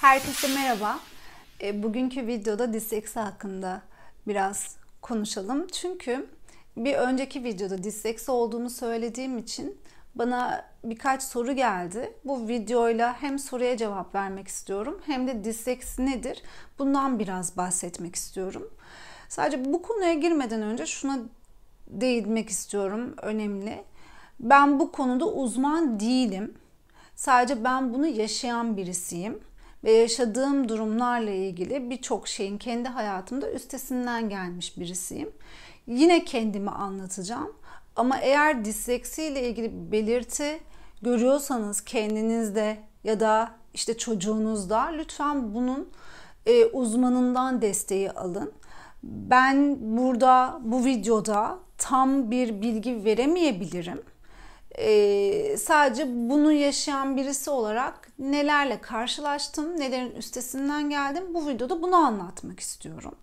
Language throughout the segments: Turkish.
Herkese merhaba. E, bugünkü videoda disseksi hakkında biraz konuşalım. Çünkü bir önceki videoda disseksi olduğunu söylediğim için bana birkaç soru geldi. Bu videoyla hem soruya cevap vermek istiyorum hem de disseksi nedir bundan biraz bahsetmek istiyorum. Sadece bu konuya girmeden önce şuna değinmek istiyorum önemli. Ben bu konuda uzman değilim. Sadece ben bunu yaşayan birisiyim ve yaşadığım durumlarla ilgili birçok şeyin kendi hayatımda üstesinden gelmiş birisiyim. Yine kendimi anlatacağım. Ama eğer disleksi ile ilgili belirti görüyorsanız kendinizde ya da işte çocuğunuzda lütfen bunun e, uzmanından desteği alın. Ben burada bu videoda tam bir bilgi veremeyebilirim. Ee, sadece bunu yaşayan birisi olarak nelerle karşılaştım, nelerin üstesinden geldim bu videoda bunu anlatmak istiyorum.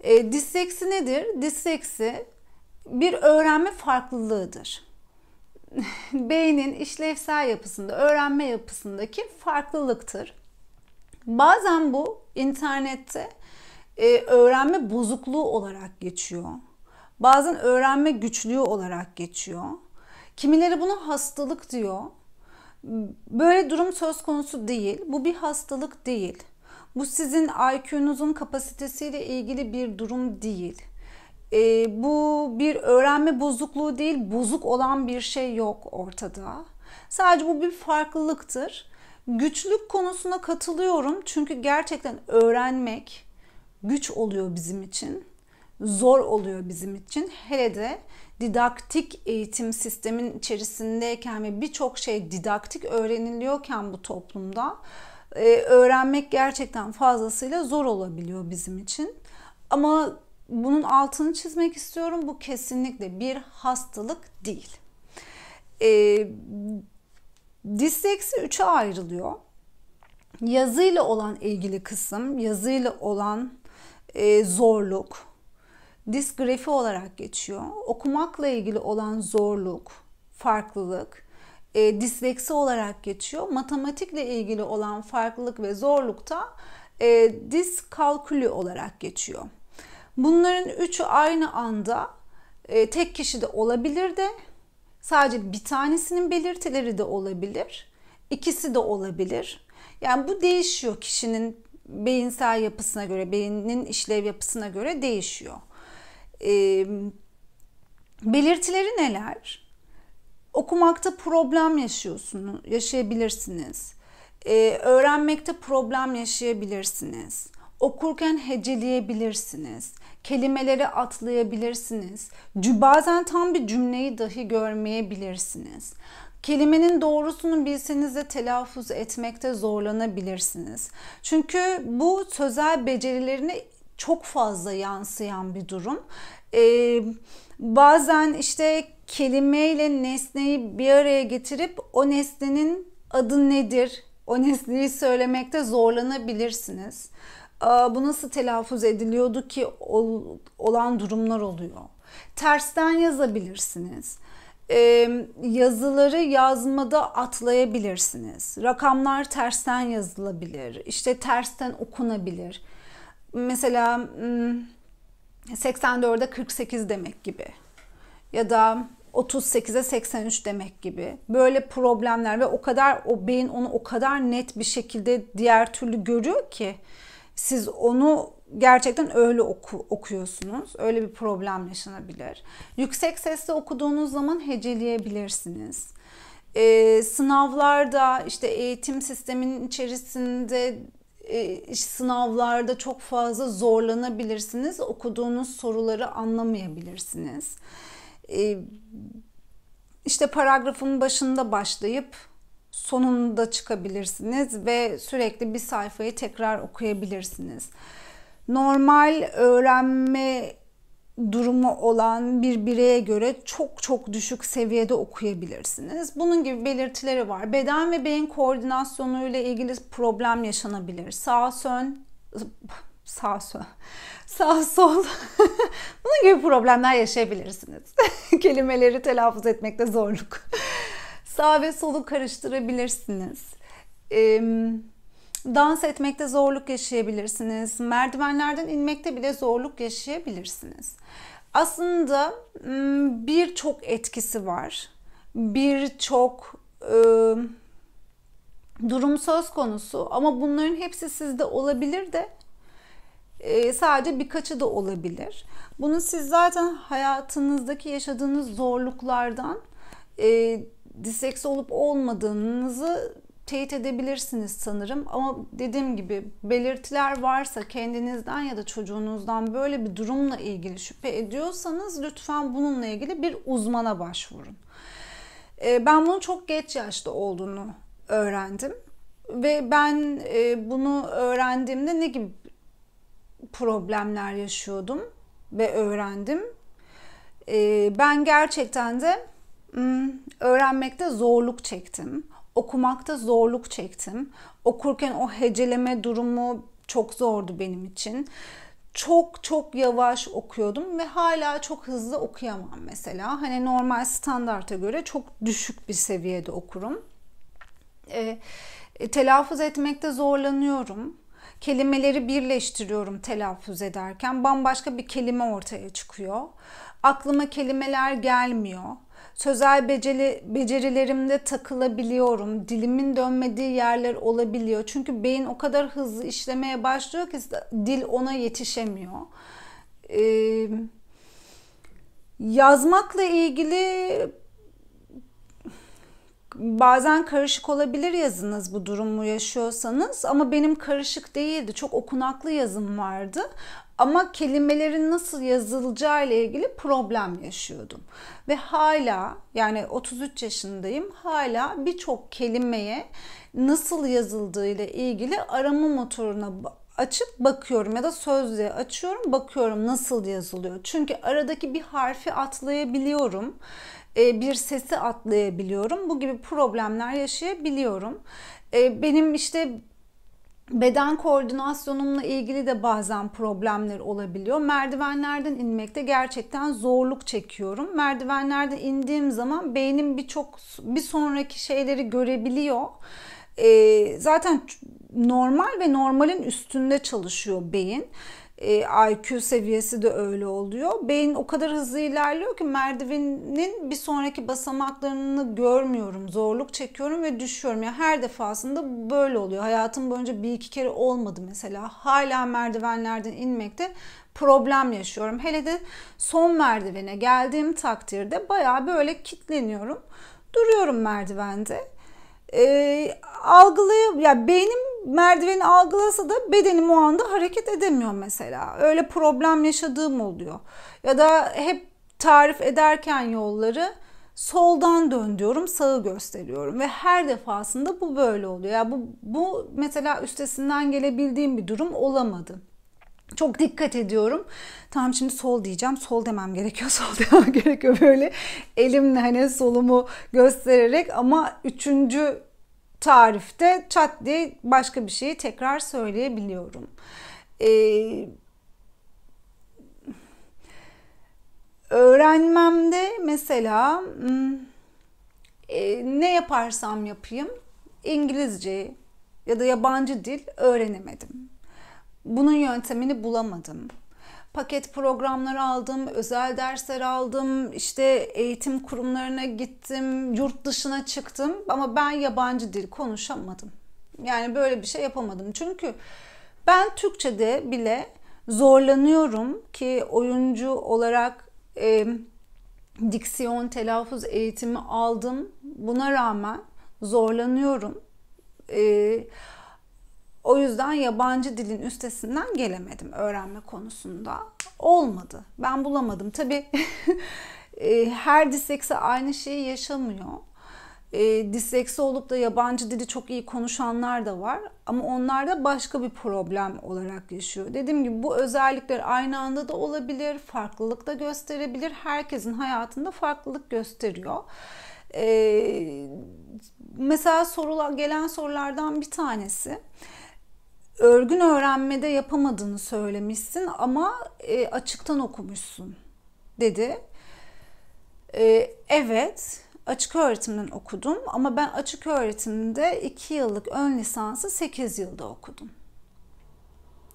Ee, disseksi nedir? Disseksi bir öğrenme farklılığıdır. Beynin işlevsel yapısında, öğrenme yapısındaki farklılıktır. Bazen bu internette e, öğrenme bozukluğu olarak geçiyor. Bazen öğrenme güçlüğü olarak geçiyor. Kimileri buna hastalık diyor. Böyle durum söz konusu değil. Bu bir hastalık değil. Bu sizin IQ'nuzun kapasitesiyle ilgili bir durum değil. E, bu bir öğrenme bozukluğu değil, bozuk olan bir şey yok ortada. Sadece bu bir farklılıktır. Güçlük konusuna katılıyorum çünkü gerçekten öğrenmek güç oluyor bizim için. Zor oluyor bizim için. Hele de didaktik eğitim sistemin içerisindeyken ve birçok şey didaktik öğreniliyorken bu toplumda e, öğrenmek gerçekten fazlasıyla zor olabiliyor bizim için. Ama bunun altını çizmek istiyorum. Bu kesinlikle bir hastalık değil. E, disleksi üçe ayrılıyor. Yazıyla olan ilgili kısım, yazıyla olan e, zorluk, disgrafi olarak geçiyor. Okumakla ilgili olan zorluk, farklılık, e, disleksi olarak geçiyor. Matematikle ilgili olan farklılık ve zorlukta e, diskalkülü olarak geçiyor. Bunların üçü aynı anda e, tek kişide olabilir de sadece bir tanesinin belirtileri de olabilir. İkisi de olabilir. Yani bu değişiyor kişinin beyinsel yapısına göre, beynin işlev yapısına göre değişiyor. E, belirtileri neler? Okumakta problem yaşıyorsunuz, yaşayabilirsiniz. E, öğrenmekte problem yaşayabilirsiniz. Okurken heceleyebilirsiniz. Kelimeleri atlayabilirsiniz. Bazen tam bir cümleyi dahi görmeyebilirsiniz. Kelimenin doğrusunu bilseniz de telaffuz etmekte zorlanabilirsiniz. Çünkü bu sözel becerilerini çok fazla yansıyan bir durum. Ee, bazen işte kelimeyle nesneyi bir araya getirip o nesnenin adı nedir? O nesneyi söylemekte zorlanabilirsiniz. Ee, bu nasıl telaffuz ediliyordu ki ol, olan durumlar oluyor. Tersten yazabilirsiniz e, yazıları yazmada atlayabilirsiniz. Rakamlar tersten yazılabilir, İşte tersten okunabilir mesela 84'e 48 demek gibi ya da 38'e 83 demek gibi böyle problemler ve o kadar o beyin onu o kadar net bir şekilde diğer türlü görüyor ki siz onu gerçekten öyle oku, okuyorsunuz. Öyle bir problem yaşanabilir. Yüksek sesle okuduğunuz zaman heceleyebilirsiniz. Ee, sınavlarda işte eğitim sistemin içerisinde e, sınavlarda çok fazla zorlanabilirsiniz. Okuduğunuz soruları anlamayabilirsiniz. E, işte paragrafın başında başlayıp sonunda çıkabilirsiniz ve sürekli bir sayfayı tekrar okuyabilirsiniz. Normal öğrenme durumu olan bir bireye göre çok çok düşük seviyede okuyabilirsiniz. Bunun gibi belirtileri var. Beden ve beyin koordinasyonu ile ilgili problem yaşanabilir. Sağ sön sağ sol sağ sol bunun gibi problemler yaşayabilirsiniz. Kelimeleri telaffuz etmekte zorluk. sağ ve solu karıştırabilirsiniz. Eee Dans etmekte zorluk yaşayabilirsiniz. Merdivenlerden inmekte bile zorluk yaşayabilirsiniz. Aslında birçok etkisi var. Birçok e, durum söz konusu ama bunların hepsi sizde olabilir de e, sadece birkaçı da olabilir. Bunu siz zaten hayatınızdaki yaşadığınız zorluklardan e, diseks olup olmadığınızı teyit edebilirsiniz sanırım. Ama dediğim gibi belirtiler varsa kendinizden ya da çocuğunuzdan böyle bir durumla ilgili şüphe ediyorsanız lütfen bununla ilgili bir uzmana başvurun. Ee, ben bunu çok geç yaşta olduğunu öğrendim ve ben e, bunu öğrendiğimde ne gibi problemler yaşıyordum ve öğrendim. Ee, ben gerçekten de hmm, öğrenmekte zorluk çektim okumakta zorluk çektim. Okurken o heceleme durumu çok zordu benim için. Çok çok yavaş okuyordum ve hala çok hızlı okuyamam mesela. Hani normal standarta göre çok düşük bir seviyede okurum. Ee, e, telaffuz etmekte zorlanıyorum kelimeleri birleştiriyorum telaffuz ederken bambaşka bir kelime ortaya çıkıyor. Aklıma kelimeler gelmiyor sözel beceri, becerilerimde takılabiliyorum. Dilimin dönmediği yerler olabiliyor. Çünkü beyin o kadar hızlı işlemeye başlıyor ki dil ona yetişemiyor. Ee, yazmakla ilgili bazen karışık olabilir yazınız bu durumu yaşıyorsanız ama benim karışık değildi. Çok okunaklı yazım vardı. Ama kelimelerin nasıl yazılacağı ile ilgili problem yaşıyordum. Ve hala yani 33 yaşındayım. Hala birçok kelimeye nasıl yazıldığı ile ilgili arama motoruna açıp bakıyorum ya da sözlüğe açıyorum bakıyorum nasıl yazılıyor. Çünkü aradaki bir harfi atlayabiliyorum e, bir sesi atlayabiliyorum. Bu gibi problemler yaşayabiliyorum. E, benim işte Beden koordinasyonumla ilgili de bazen problemler olabiliyor. Merdivenlerden inmekte gerçekten zorluk çekiyorum. Merdivenlerde indiğim zaman beynim birçok bir sonraki şeyleri görebiliyor. Ee, zaten normal ve normalin üstünde çalışıyor beyin. E, IQ seviyesi de öyle oluyor. Beyin o kadar hızlı ilerliyor ki merdivenin bir sonraki basamaklarını görmüyorum. Zorluk çekiyorum ve düşüyorum. Yani her defasında böyle oluyor. Hayatım boyunca bir iki kere olmadı mesela. Hala merdivenlerden inmekte problem yaşıyorum. Hele de son merdivene geldiğim takdirde baya böyle kitleniyorum. Duruyorum merdivende. E, algılayıp ya yani beynim merdiveni algılasa da bedenim o anda hareket edemiyor mesela. Öyle problem yaşadığım oluyor. Ya da hep tarif ederken yolları soldan dön diyorum, sağı gösteriyorum ve her defasında bu böyle oluyor. Ya yani bu bu mesela üstesinden gelebildiğim bir durum olamadı. Çok dikkat ediyorum. Tamam şimdi sol diyeceğim. Sol demem gerekiyor. Sol demem gerekiyor böyle. Elimle hani solumu göstererek ama üçüncü tarifte çat diye başka bir şeyi tekrar söyleyebiliyorum. Ee, öğrenmemde mesela hmm, e, ne yaparsam yapayım İngilizce ya da yabancı dil öğrenemedim. Bunun yöntemini bulamadım paket programları aldım, özel dersler aldım, işte eğitim kurumlarına gittim, yurt dışına çıktım ama ben yabancı dil konuşamadım. Yani böyle bir şey yapamadım. Çünkü ben Türkçe'de bile zorlanıyorum ki oyuncu olarak e, diksiyon, telaffuz eğitimi aldım. Buna rağmen zorlanıyorum. E, o yüzden yabancı dilin üstesinden gelemedim öğrenme konusunda. Olmadı. Ben bulamadım. Tabii e, her disleksi aynı şeyi yaşamıyor. E, disleksi olup da yabancı dili çok iyi konuşanlar da var. Ama onlar da başka bir problem olarak yaşıyor. Dediğim gibi bu özellikler aynı anda da olabilir. Farklılık da gösterebilir. Herkesin hayatında farklılık gösteriyor. E, mesela sorular, gelen sorulardan bir tanesi örgün öğrenmede yapamadığını söylemişsin ama e, açıktan okumuşsun dedi. E, evet açık öğretimden okudum ama ben açık öğretimde 2 yıllık ön lisansı 8 yılda okudum.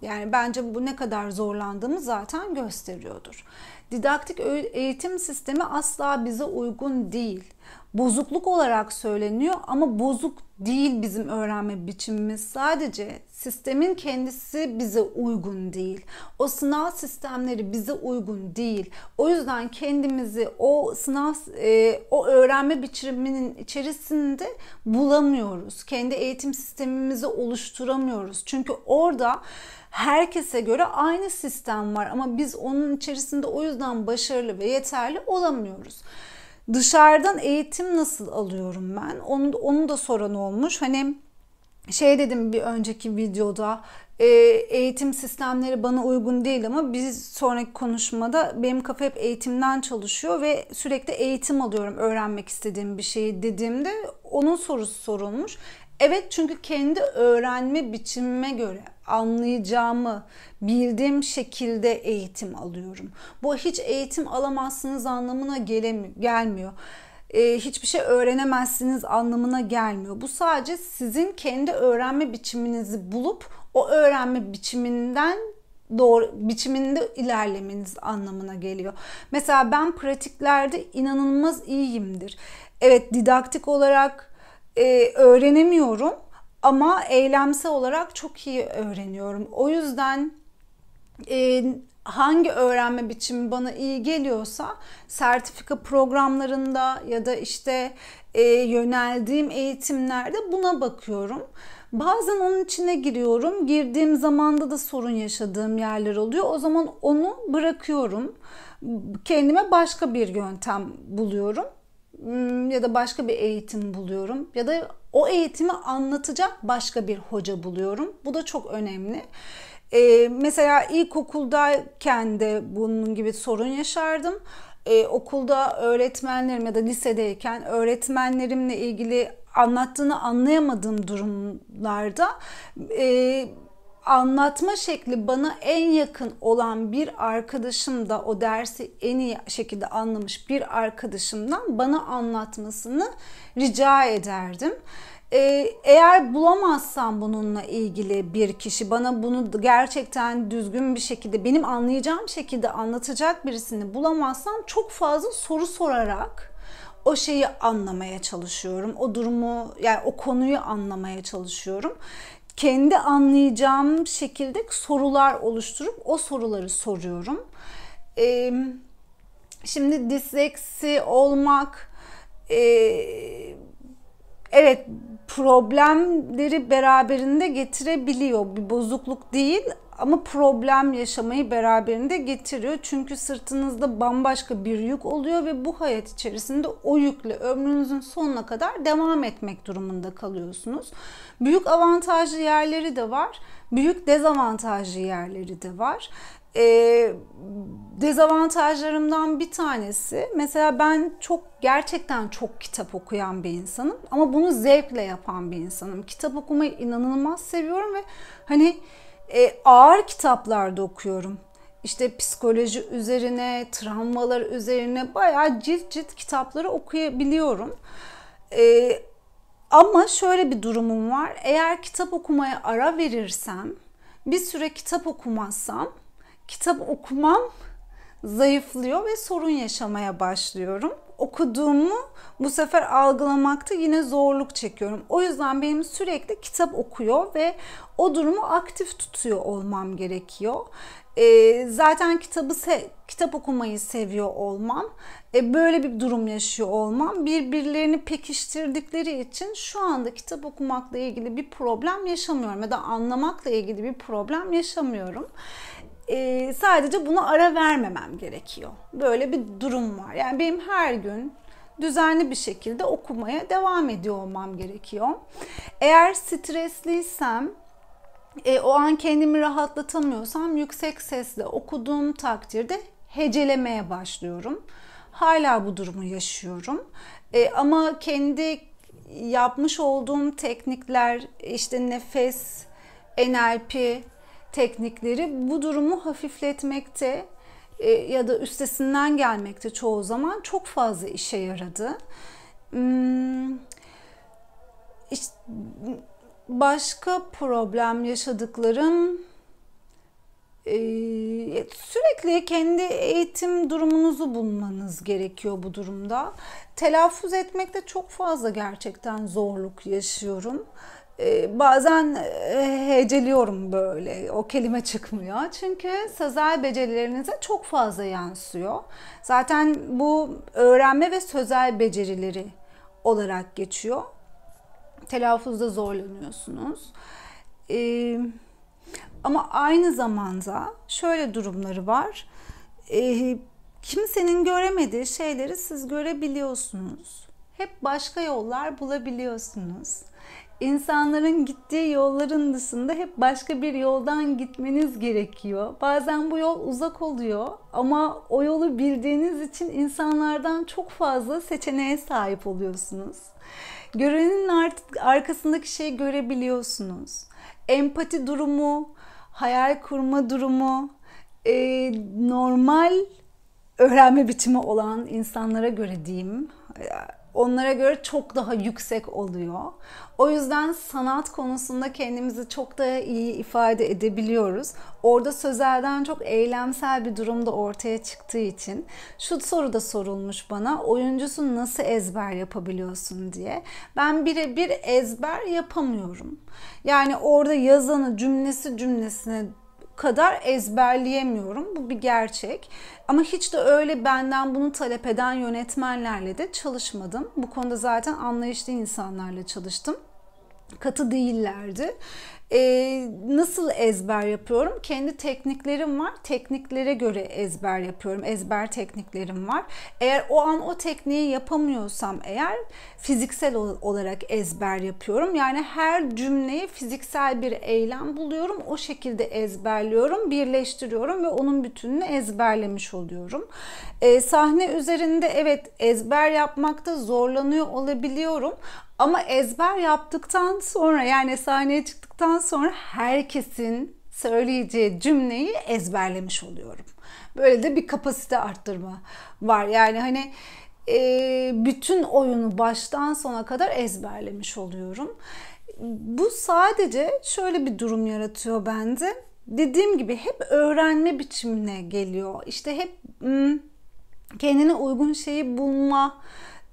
Yani bence bu ne kadar zorlandığımı zaten gösteriyordur. Didaktik eğitim sistemi asla bize uygun değil. Bozukluk olarak söyleniyor ama bozuk değil bizim öğrenme biçimimiz. Sadece sistemin kendisi bize uygun değil. O sınav sistemleri bize uygun değil. O yüzden kendimizi o sınav e, o öğrenme biçiminin içerisinde bulamıyoruz. Kendi eğitim sistemimizi oluşturamıyoruz. Çünkü orada herkese göre aynı sistem var ama biz onun içerisinde o yüzden yüzden başarılı ve yeterli olamıyoruz. Dışarıdan eğitim nasıl alıyorum ben? Onu, onu da soran olmuş. Hani şey dedim bir önceki videoda e, eğitim sistemleri bana uygun değil ama biz sonraki konuşmada benim kafa hep eğitimden çalışıyor ve sürekli eğitim alıyorum öğrenmek istediğim bir şeyi dediğimde onun sorusu sorulmuş. Evet çünkü kendi öğrenme biçimime göre anlayacağımı bildiğim şekilde eğitim alıyorum. Bu hiç eğitim alamazsınız anlamına gelmiyor. Ee, hiçbir şey öğrenemezsiniz anlamına gelmiyor. Bu sadece sizin kendi öğrenme biçiminizi bulup o öğrenme biçiminden doğru biçiminde ilerlemeniz anlamına geliyor. Mesela ben pratiklerde inanılmaz iyiyimdir. Evet didaktik olarak e, öğrenemiyorum ama eylemsel olarak çok iyi öğreniyorum. O yüzden e, hangi öğrenme biçimi bana iyi geliyorsa sertifika programlarında ya da işte e, yöneldiğim eğitimlerde buna bakıyorum. Bazen onun içine giriyorum. Girdiğim zamanda da sorun yaşadığım yerler oluyor. O zaman onu bırakıyorum. Kendime başka bir yöntem buluyorum. Hmm, ya da başka bir eğitim buluyorum ya da o eğitimi anlatacak başka bir hoca buluyorum. Bu da çok önemli. Ee, mesela ilkokuldayken de bunun gibi sorun yaşardım. Ee, okulda öğretmenlerim ya da lisedeyken öğretmenlerimle ilgili anlattığını anlayamadığım durumlarda e, anlatma şekli bana en yakın olan bir arkadaşım da o dersi en iyi şekilde anlamış bir arkadaşımdan bana anlatmasını rica ederdim. Ee, eğer bulamazsam bununla ilgili bir kişi bana bunu gerçekten düzgün bir şekilde benim anlayacağım şekilde anlatacak birisini bulamazsam çok fazla soru sorarak o şeyi anlamaya çalışıyorum. O durumu yani o konuyu anlamaya çalışıyorum kendi anlayacağım şekilde sorular oluşturup o soruları soruyorum. Ee, şimdi disleksi olmak e, evet problemleri beraberinde getirebiliyor. Bir bozukluk değil ama problem yaşamayı beraberinde getiriyor. Çünkü sırtınızda bambaşka bir yük oluyor ve bu hayat içerisinde o yükle ömrünüzün sonuna kadar devam etmek durumunda kalıyorsunuz. Büyük avantajlı yerleri de var, büyük dezavantajlı yerleri de var. Ee, dezavantajlarımdan bir tanesi mesela ben çok gerçekten çok kitap okuyan bir insanım ama bunu zevkle yapan bir insanım. Kitap okumayı inanılmaz seviyorum ve hani e, ağır kitaplarda okuyorum. İşte psikoloji üzerine, travmalar üzerine bayağı cilt cilt kitapları okuyabiliyorum. E, ama şöyle bir durumum var. Eğer kitap okumaya ara verirsem, bir süre kitap okumazsam, kitap okumam zayıflıyor ve sorun yaşamaya başlıyorum okuduğumu bu sefer algılamakta yine zorluk çekiyorum. O yüzden benim sürekli kitap okuyor ve o durumu aktif tutuyor olmam gerekiyor. E, zaten kitabı se kitap okumayı seviyor olmam, e, böyle bir durum yaşıyor olmam, birbirlerini pekiştirdikleri için şu anda kitap okumakla ilgili bir problem yaşamıyorum ya da anlamakla ilgili bir problem yaşamıyorum e, sadece buna ara vermemem gerekiyor. Böyle bir durum var. Yani benim her gün düzenli bir şekilde okumaya devam ediyor olmam gerekiyor. Eğer stresliysem e, o an kendimi rahatlatamıyorsam yüksek sesle okuduğum takdirde hecelemeye başlıyorum. Hala bu durumu yaşıyorum. E, ama kendi yapmış olduğum teknikler işte nefes, NLP, teknikleri bu durumu hafifletmekte e, ya da üstesinden gelmekte çoğu zaman çok fazla işe yaradı. Hmm, başka problem yaşadıklarım e, sürekli kendi eğitim durumunuzu bulmanız gerekiyor bu durumda. Telaffuz etmekte çok fazla gerçekten zorluk yaşıyorum. Ee, bazen e, heceliyorum böyle o kelime çıkmıyor. Çünkü sözel becerilerinize çok fazla yansıyor. Zaten bu öğrenme ve sözel becerileri olarak geçiyor. Telaffuzda zorlanıyorsunuz. Ee, ama aynı zamanda şöyle durumları var. Ee, kimsenin göremediği şeyleri siz görebiliyorsunuz. Hep başka yollar bulabiliyorsunuz insanların gittiği yolların dışında hep başka bir yoldan gitmeniz gerekiyor. Bazen bu yol uzak oluyor ama o yolu bildiğiniz için insanlardan çok fazla seçeneğe sahip oluyorsunuz. Görenin artık arkasındaki şeyi görebiliyorsunuz. Empati durumu, hayal kurma durumu, e, normal öğrenme biçimi olan insanlara göre diyeyim onlara göre çok daha yüksek oluyor. O yüzden sanat konusunda kendimizi çok daha iyi ifade edebiliyoruz. Orada sözelden çok eylemsel bir durumda ortaya çıktığı için şu soru da sorulmuş bana. Oyuncusu nasıl ezber yapabiliyorsun diye. Ben birebir ezber yapamıyorum. Yani orada yazanı cümlesi cümlesine kadar ezberleyemiyorum. Bu bir gerçek. Ama hiç de öyle benden bunu talep eden yönetmenlerle de çalışmadım. Bu konuda zaten anlayışlı insanlarla çalıştım katı değillerdi. E, nasıl ezber yapıyorum? Kendi tekniklerim var. Tekniklere göre ezber yapıyorum. Ezber tekniklerim var. Eğer o an o tekniği yapamıyorsam eğer fiziksel olarak ezber yapıyorum. Yani her cümleyi fiziksel bir eylem buluyorum. O şekilde ezberliyorum, birleştiriyorum ve onun bütününü ezberlemiş oluyorum. E, sahne üzerinde evet ezber yapmakta zorlanıyor olabiliyorum. Ama ezber yaptıktan sonra yani sahneye çıktıktan yaptıktan sonra herkesin söyleyeceği cümleyi ezberlemiş oluyorum. Böyle de bir kapasite arttırma var. Yani hani e, bütün oyunu baştan sona kadar ezberlemiş oluyorum. Bu sadece şöyle bir durum yaratıyor bende. Dediğim gibi hep öğrenme biçimine geliyor. İşte hep hmm, kendine uygun şeyi bulma,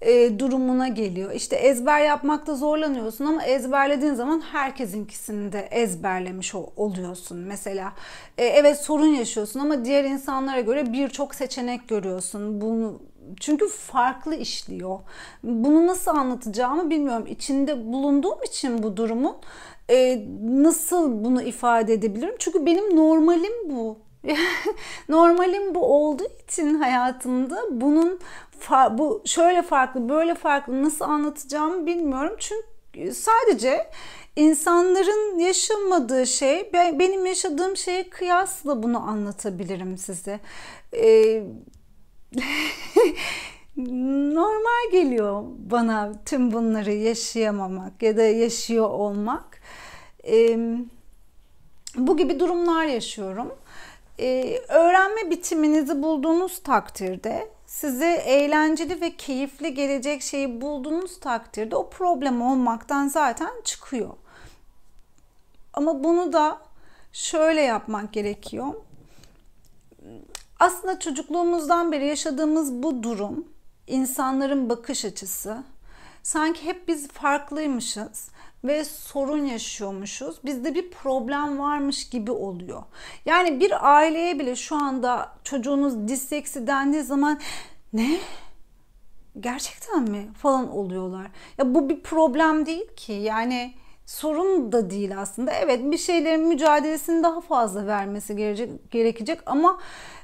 e, durumuna geliyor. İşte ezber yapmakta zorlanıyorsun ama ezberlediğin zaman herkesinkisini de ezberlemiş oluyorsun mesela. E, evet sorun yaşıyorsun ama diğer insanlara göre birçok seçenek görüyorsun. Bunu çünkü farklı işliyor. Bunu nasıl anlatacağımı bilmiyorum. İçinde bulunduğum için bu durumun e, nasıl bunu ifade edebilirim? Çünkü benim normalim bu. normalim bu olduğu için hayatımda bunun bu şöyle farklı böyle farklı nasıl anlatacağımı bilmiyorum. Çünkü sadece insanların yaşamadığı şey benim yaşadığım şeye kıyasla bunu anlatabilirim size. Ee, normal geliyor bana tüm bunları yaşayamamak ya da yaşıyor olmak. Ee, bu gibi durumlar yaşıyorum. E, öğrenme bitiminizi bulduğunuz takdirde sizi eğlenceli ve keyifli gelecek şeyi bulduğunuz takdirde o problem olmaktan zaten çıkıyor. Ama bunu da şöyle yapmak gerekiyor. Aslında çocukluğumuzdan beri yaşadığımız bu durum, insanların bakış açısı, sanki hep biz farklıymışız ve sorun yaşıyormuşuz. Bizde bir problem varmış gibi oluyor. Yani bir aileye bile şu anda çocuğunuz disseksi dendiği zaman ne? Gerçekten mi? falan oluyorlar. Ya bu bir problem değil ki. Yani sorun da değil aslında. Evet bir şeylerin mücadelesini daha fazla vermesi gerecek gerekecek ama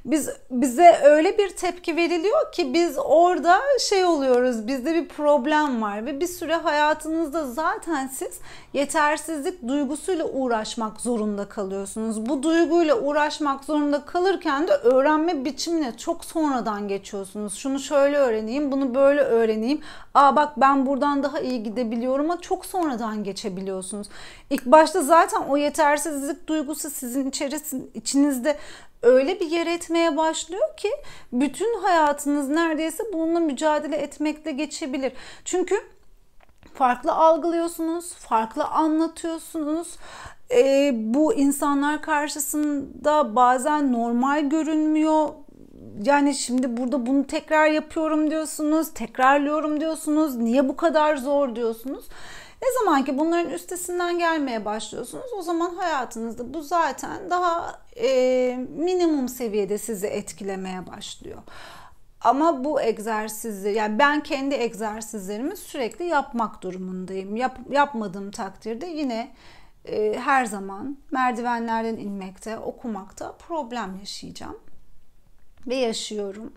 biz bize öyle bir tepki veriliyor ki biz orada şey oluyoruz. Bizde bir problem var ve bir süre hayatınızda zaten siz yetersizlik duygusuyla uğraşmak zorunda kalıyorsunuz. Bu duyguyla uğraşmak zorunda kalırken de öğrenme biçimine çok sonradan geçiyorsunuz. Şunu şöyle öğreneyim, bunu böyle öğreneyim. Aa bak ben buradan daha iyi gidebiliyorum ama çok sonradan geçebiliyorsunuz. İlk başta zaten o yetersizlik duygusu sizin içerisinde içinizde öyle bir yer etmeye başlıyor ki bütün hayatınız neredeyse bununla mücadele etmekle geçebilir. Çünkü farklı algılıyorsunuz, farklı anlatıyorsunuz. E, bu insanlar karşısında bazen normal görünmüyor yani şimdi burada bunu tekrar yapıyorum diyorsunuz, tekrarlıyorum diyorsunuz, niye bu kadar zor diyorsunuz. Ne zaman ki bunların üstesinden gelmeye başlıyorsunuz o zaman hayatınızda bu zaten daha e, minimum seviyede sizi etkilemeye başlıyor. Ama bu egzersizi yani ben kendi egzersizlerimi sürekli yapmak durumundayım. Yap, yapmadığım takdirde yine e, her zaman merdivenlerden inmekte, okumakta problem yaşayacağım ve yaşıyorum.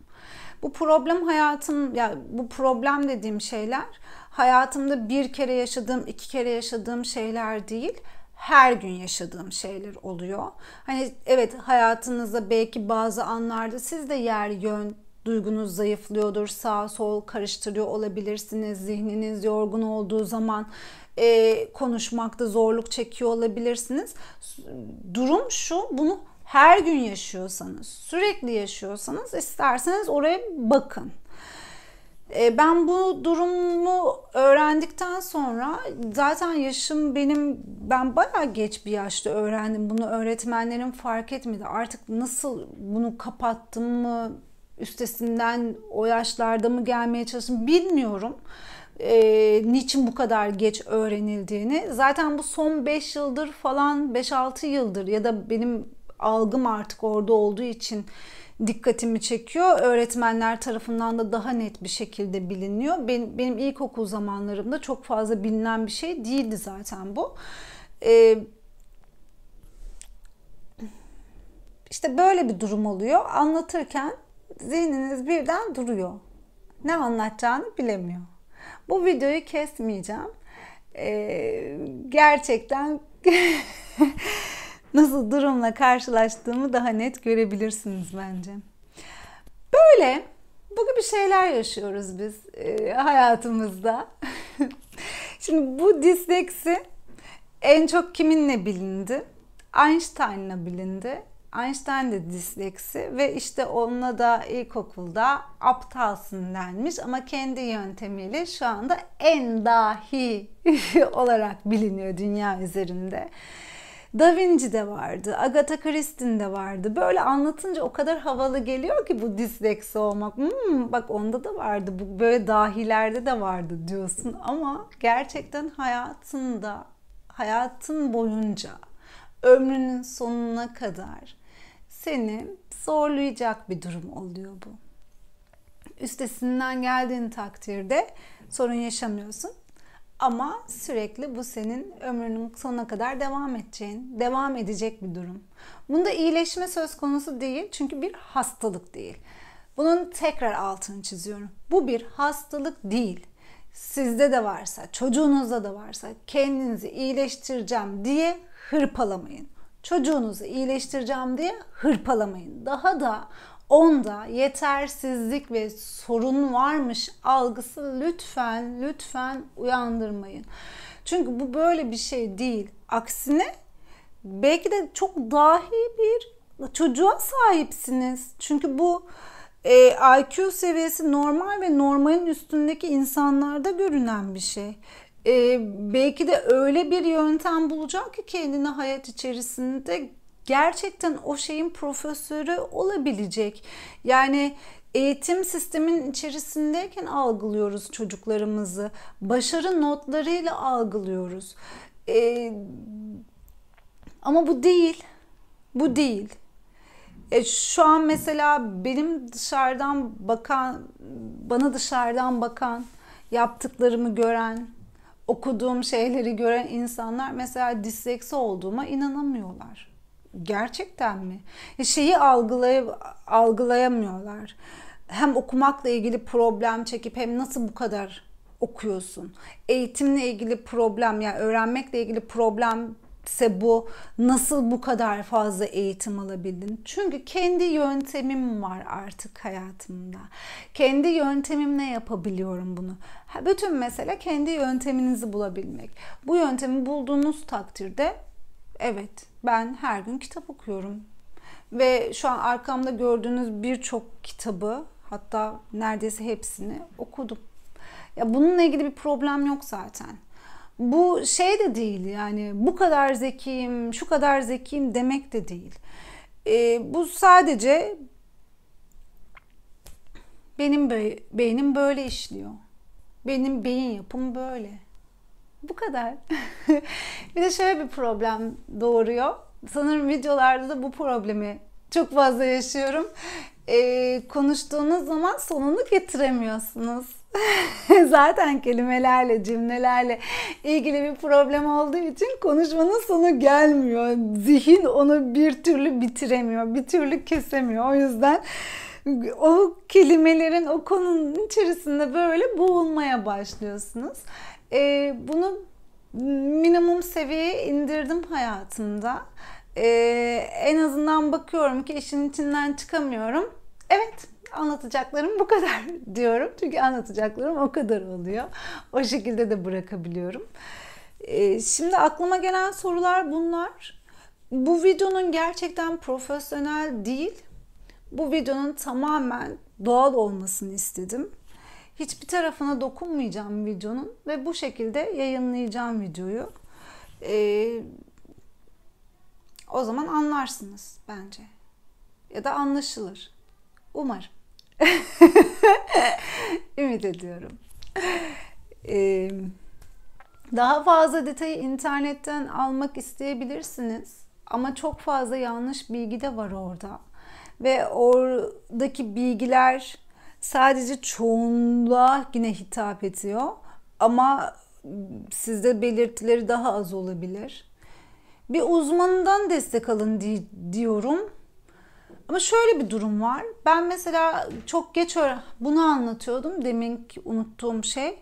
Bu problem hayatım ya yani bu problem dediğim şeyler hayatımda bir kere yaşadığım, iki kere yaşadığım şeyler değil her gün yaşadığım şeyler oluyor. Hani evet hayatınızda belki bazı anlarda siz de yer yön duygunuz zayıflıyordur. Sağ sol karıştırıyor olabilirsiniz. Zihniniz yorgun olduğu zaman e, konuşmakta zorluk çekiyor olabilirsiniz. Durum şu bunu her gün yaşıyorsanız, sürekli yaşıyorsanız isterseniz oraya bakın. E, ben bu durumu öğrendikten sonra zaten yaşım benim ben bayağı geç bir yaşta öğrendim bunu öğretmenlerim fark etmedi. Artık nasıl bunu kapattım mı üstesinden o yaşlarda mı gelmeye çalıştım bilmiyorum. E, niçin bu kadar geç öğrenildiğini zaten bu son 5 yıldır falan 5-6 yıldır ya da benim algım artık orada olduğu için dikkatimi çekiyor. Öğretmenler tarafından da daha net bir şekilde biliniyor. Benim, benim ilkokul zamanlarımda çok fazla bilinen bir şey değildi zaten bu. Ee, işte böyle bir durum oluyor. Anlatırken zihniniz birden duruyor. Ne anlatacağını bilemiyor. Bu videoyu kesmeyeceğim. Ee, gerçekten nasıl durumla karşılaştığımı daha net görebilirsiniz bence. Böyle bugün bir şeyler yaşıyoruz biz e, hayatımızda. Şimdi bu disleksi en çok kiminle bilindi? Einstein'la bilindi. Einstein de disleksi ve işte onunla da ilkokulda aptalsın denmiş ama kendi yöntemiyle şu anda en dahi olarak biliniyor dünya üzerinde. Da Vinci de vardı, Agatha Christie'nin de vardı. Böyle anlatınca o kadar havalı geliyor ki bu disleksi olmak. Hmm, bak onda da vardı, bu böyle dahilerde de vardı diyorsun. Ama gerçekten hayatında, hayatın boyunca, ömrünün sonuna kadar seni zorlayacak bir durum oluyor bu. Üstesinden geldiğin takdirde sorun yaşamıyorsun. Ama sürekli bu senin ömrünün sonuna kadar devam edeceğin, devam edecek bir durum. Bunda iyileşme söz konusu değil çünkü bir hastalık değil. Bunun tekrar altını çiziyorum. Bu bir hastalık değil. Sizde de varsa, çocuğunuzda da varsa kendinizi iyileştireceğim diye hırpalamayın. Çocuğunuzu iyileştireceğim diye hırpalamayın. Daha da onda yetersizlik ve sorun varmış algısı lütfen lütfen uyandırmayın. Çünkü bu böyle bir şey değil. Aksine belki de çok dahi bir çocuğa sahipsiniz. Çünkü bu e, IQ seviyesi normal ve normalin üstündeki insanlarda görünen bir şey. E, belki de öyle bir yöntem bulacak ki kendini hayat içerisinde gerçekten o şeyin profesörü olabilecek. Yani eğitim sistemin içerisindeyken algılıyoruz çocuklarımızı. Başarı notlarıyla algılıyoruz. Ee, ama bu değil. Bu değil. E, şu an mesela benim dışarıdan bakan, bana dışarıdan bakan, yaptıklarımı gören, okuduğum şeyleri gören insanlar mesela disleksi olduğuma inanamıyorlar. Gerçekten mi? E, şeyi algılay algılayamıyorlar. Hem okumakla ilgili problem çekip hem nasıl bu kadar okuyorsun? Eğitimle ilgili problem yani öğrenmekle ilgili problem ise bu nasıl bu kadar fazla eğitim alabildin? Çünkü kendi yöntemim var artık hayatımda. Kendi yöntemimle yapabiliyorum bunu. Bütün mesele kendi yönteminizi bulabilmek. Bu yöntemi bulduğunuz takdirde Evet, ben her gün kitap okuyorum. Ve şu an arkamda gördüğünüz birçok kitabı, hatta neredeyse hepsini okudum. Ya bununla ilgili bir problem yok zaten. Bu şey de değil yani bu kadar zekiyim, şu kadar zekiyim demek de değil. E, bu sadece benim be beynim böyle işliyor. Benim beyin yapım böyle. Bu kadar. bir de şöyle bir problem doğuruyor. Sanırım videolarda da bu problemi çok fazla yaşıyorum. Ee, konuştuğunuz zaman sonunu getiremiyorsunuz. Zaten kelimelerle, cümlelerle ilgili bir problem olduğu için konuşmanın sonu gelmiyor. Zihin onu bir türlü bitiremiyor, bir türlü kesemiyor. O yüzden o kelimelerin, o konunun içerisinde böyle boğulmaya başlıyorsunuz e, bunu minimum seviyeye indirdim hayatımda. E, en azından bakıyorum ki işin içinden çıkamıyorum. Evet anlatacaklarım bu kadar diyorum. Çünkü anlatacaklarım o kadar oluyor. O şekilde de bırakabiliyorum. E, şimdi aklıma gelen sorular bunlar. Bu videonun gerçekten profesyonel değil. Bu videonun tamamen doğal olmasını istedim. Hiçbir tarafına dokunmayacağım videonun ve bu şekilde yayınlayacağım videoyu. Ee, o zaman anlarsınız bence. Ya da anlaşılır. Umarım. Ümit ediyorum. Ee, daha fazla detayı internetten almak isteyebilirsiniz. Ama çok fazla yanlış bilgi de var orada. Ve oradaki bilgiler Sadece çoğunluğa yine hitap ediyor ama sizde belirtileri daha az olabilir. Bir uzmanından destek alın di diyorum. Ama şöyle bir durum var. Ben mesela çok geç bunu anlatıyordum demin unuttuğum şey.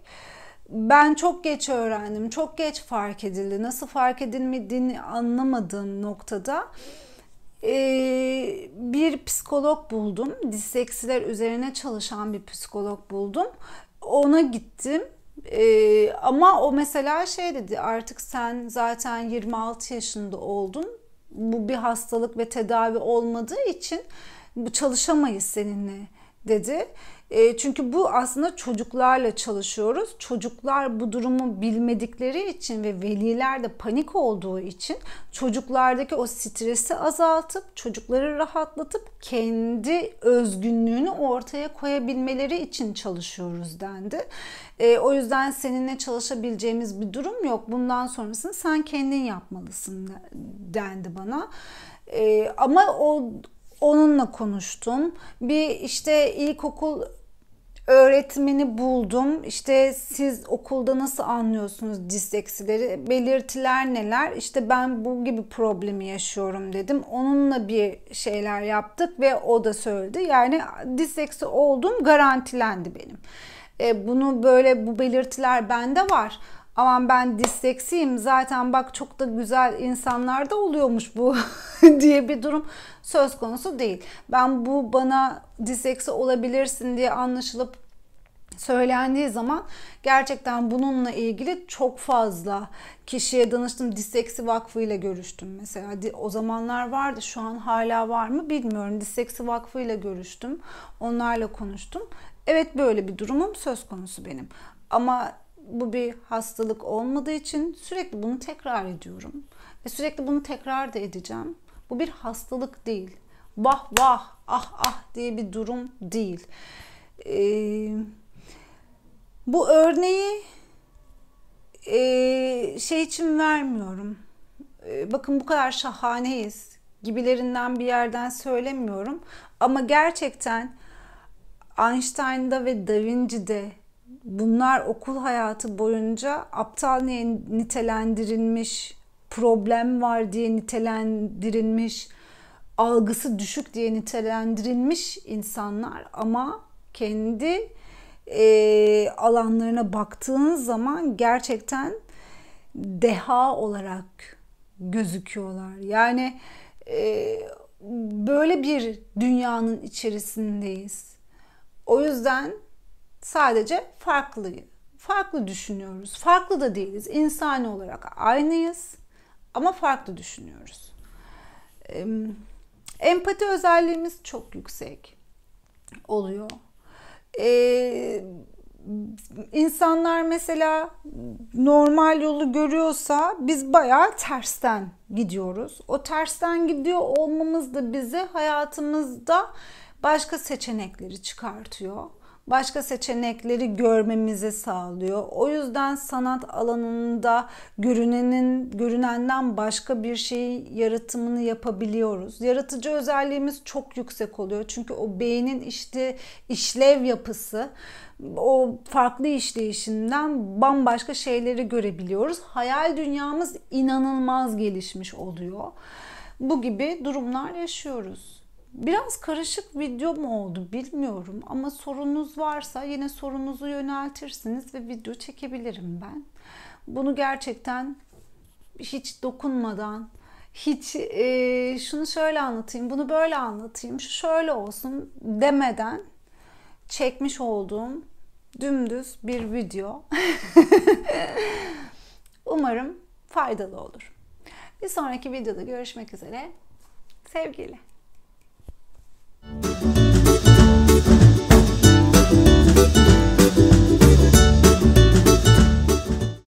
Ben çok geç öğrendim, çok geç fark edildi. Nasıl fark edilmediğini anlamadığım noktada ee, bir psikolog buldum. Diseksiler üzerine çalışan bir psikolog buldum. Ona gittim. Ee, ama o mesela şey dedi artık sen zaten 26 yaşında oldun. Bu bir hastalık ve tedavi olmadığı için çalışamayız seninle dedi. E, çünkü bu aslında çocuklarla çalışıyoruz. Çocuklar bu durumu bilmedikleri için ve veliler de panik olduğu için çocuklardaki o stresi azaltıp çocukları rahatlatıp kendi özgünlüğünü ortaya koyabilmeleri için çalışıyoruz dendi. E, o yüzden seninle çalışabileceğimiz bir durum yok. Bundan sonrasını sen kendin yapmalısın dendi bana. E, ama o onunla konuştum. Bir işte ilkokul öğretmeni buldum. İşte siz okulda nasıl anlıyorsunuz diseksileri? Belirtiler neler? İşte ben bu gibi problemi yaşıyorum dedim. Onunla bir şeyler yaptık ve o da söyledi. Yani diseksi olduğum garantilendi benim. E, bunu böyle bu belirtiler bende var aman ben disleksiyim zaten bak çok da güzel insanlarda oluyormuş bu diye bir durum söz konusu değil. Ben bu bana disleksi olabilirsin diye anlaşılıp söylendiği zaman gerçekten bununla ilgili çok fazla kişiye danıştım. Disseksi Vakfı ile görüştüm mesela. O zamanlar vardı. Şu an hala var mı bilmiyorum. Disseksi Vakfı ile görüştüm. Onlarla konuştum. Evet böyle bir durumum söz konusu benim. Ama bu bir hastalık olmadığı için sürekli bunu tekrar ediyorum. Ve sürekli bunu tekrar da edeceğim. Bu bir hastalık değil. Vah vah ah ah diye bir durum değil. Ee, bu örneği e, şey için vermiyorum. E, bakın bu kadar şahaneyiz gibilerinden bir yerden söylemiyorum. Ama gerçekten Einstein'da ve Da Vinci'de bunlar okul hayatı boyunca aptal diye nitelendirilmiş, problem var diye nitelendirilmiş, algısı düşük diye nitelendirilmiş insanlar ama kendi e, alanlarına baktığın zaman gerçekten deha olarak gözüküyorlar. Yani e, böyle bir dünyanın içerisindeyiz. O yüzden Sadece farklı, farklı düşünüyoruz. Farklı da değiliz. İnsani olarak aynıyız ama farklı düşünüyoruz. Empati özelliğimiz çok yüksek oluyor. Ee, insanlar mesela normal yolu görüyorsa biz bayağı tersten gidiyoruz. O tersten gidiyor olmamız da bize hayatımızda başka seçenekleri çıkartıyor başka seçenekleri görmemizi sağlıyor. O yüzden sanat alanında görünenin görünenden başka bir şeyi yaratımını yapabiliyoruz. Yaratıcı özelliğimiz çok yüksek oluyor. Çünkü o beynin işte işlev yapısı o farklı işleyişinden bambaşka şeyleri görebiliyoruz. Hayal dünyamız inanılmaz gelişmiş oluyor. Bu gibi durumlar yaşıyoruz biraz karışık video mu oldu bilmiyorum ama sorunuz varsa yine sorunuzu yöneltirsiniz ve video çekebilirim ben. Bunu gerçekten hiç dokunmadan hiç e, şunu şöyle anlatayım, bunu böyle anlatayım, şu şöyle olsun demeden çekmiş olduğum dümdüz bir video. Umarım faydalı olur. Bir sonraki videoda görüşmek üzere. Sevgiyle. Thank you.